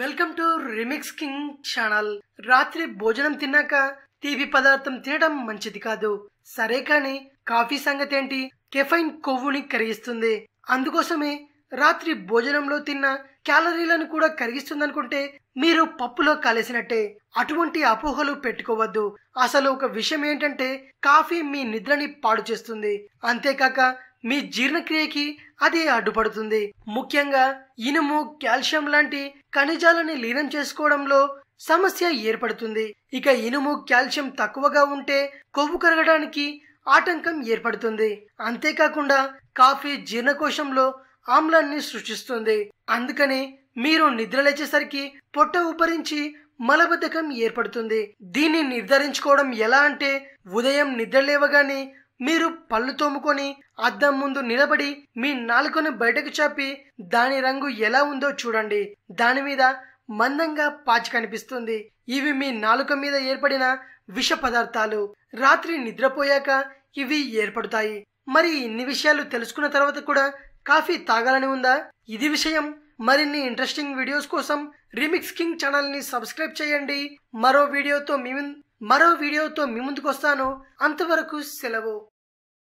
welcome to remix king channel రాత్రి భోజనం తిన్నాక తీపి పదార్థం తినడం మంచిది కాదు సరే కానీ కాఫీ సంగతి ఏంటి కెఫైన్ కొవ్వుని కరిగిస్తుంది అందుకోసమే రాత్రి భోజనంలో తిన్న క్యాలరీలను కూడా కరిగిస్తుందనుకుంటే మీరు పప్పులో కలిసినట్టే అటువంటి అపోహలు పెట్టుకోవద్దు అసలు ఒక విషయం ఏంటంటే కాఫీ మీ నిద్రని పాడు చేస్తుంది అంతేకాక మీ జీర్ణక్రియకి అది అడ్డుపడుతుంది ముఖ్యంగా ఇనుము కాల్షియం లాంటి ఖనిజాలని లీనం చేసుకోవడంలో సమస్య ఏర్పడుతుంది ఇక ఇనుము కాల్షియం తక్కువగా ఉంటే కొవ్వు కరగడానికి ఆటంకం ఏర్పడుతుంది అంతేకాకుండా కాఫీ జీర్ణకోశంలో ఆమ్లాన్ని సృష్టిస్తుంది అందుకని మీరు నిద్రలేచేసరికి పొట్ట ఉపరించి మలబద్ధకం ఏర్పడుతుంది దీన్ని నిర్ధారించుకోవడం ఎలా అంటే ఉదయం నిద్ర లేవగానే మీరు పళ్ళు తోముకొని అద్దం ముందు నిలబడి మీ నాలుకను బయటకు చాపి దాని రంగు ఎలా ఉందో చూడండి దాని మీద మందంగా పాచి కనిపిస్తుంది ఇవి మీ నాలుక మీద ఏర్పడిన విష పదార్థాలు రాత్రి నిద్రపోయాక ఇవి ఏర్పడతాయి మరి ఇన్ని విషయాలు తెలుసుకున్న తర్వాత కూడా కాఫీ తాగాలని ఉందా ఇది విషయం మరిన్ని ఇంట్రెస్టింగ్ వీడియోస్ కోసం రీమిక్స్ కింగ్ ఛానల్ని సబ్స్క్రైబ్ చేయండి మరో వీడియోతో మీ మరో వీడియోతో మీ ముందుకు వస్తాను అంతవరకు సెలవు